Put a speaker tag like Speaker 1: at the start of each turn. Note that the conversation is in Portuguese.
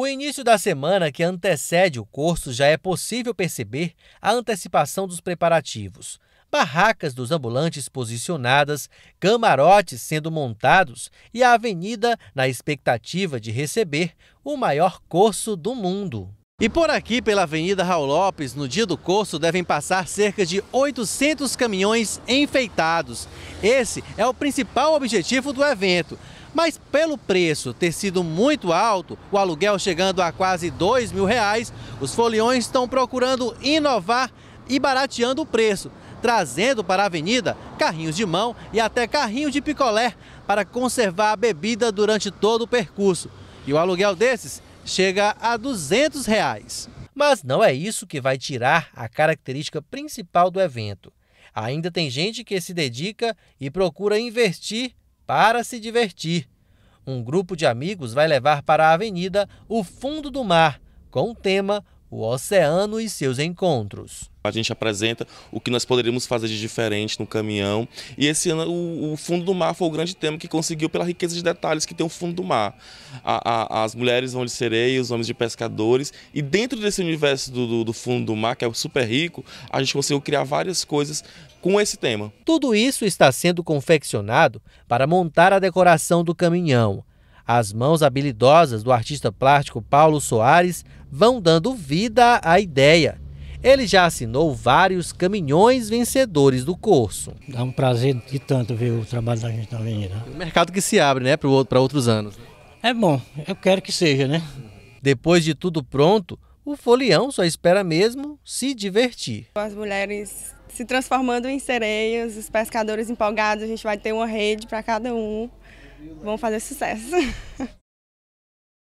Speaker 1: O início da semana que antecede o curso já é possível perceber a antecipação dos preparativos. Barracas dos ambulantes posicionadas, camarotes sendo montados e a avenida na expectativa de receber o maior curso do mundo. E por aqui, pela Avenida Raul Lopes, no dia do curso, devem passar cerca de 800 caminhões enfeitados. Esse é o principal objetivo do evento: mas pelo preço ter sido muito alto, o aluguel chegando a quase dois mil reais, os foliões estão procurando inovar e barateando o preço, trazendo para a avenida carrinhos de mão e até carrinho de picolé para conservar a bebida durante todo o percurso. E o aluguel desses chega a 200 reais. Mas não é isso que vai tirar a característica principal do evento. Ainda tem gente que se dedica e procura investir para se divertir. Um grupo de amigos vai levar para a avenida o fundo do mar, com o tema o oceano e seus encontros.
Speaker 2: A gente apresenta o que nós poderíamos fazer de diferente no caminhão. E esse ano o, o fundo do mar foi o grande tema que conseguiu pela riqueza de detalhes que tem o fundo do mar. A, a, as mulheres vão de sereia, os homens de pescadores. E dentro desse universo do, do, do fundo do mar, que é super rico, a gente conseguiu criar várias coisas com esse tema.
Speaker 1: Tudo isso está sendo confeccionado para montar a decoração do caminhão as mãos habilidosas do artista plástico Paulo Soares vão dando vida à ideia. Ele já assinou vários caminhões vencedores do curso. Dá um prazer de tanto ver o trabalho da gente na Avenida. O mercado que se abre, né, para outros anos. É bom, eu quero que seja, né? Depois de tudo pronto, o folião só espera mesmo se divertir. As mulheres se transformando em sereias, os pescadores empolgados, a gente vai ter uma rede para cada um vão fazer sucesso.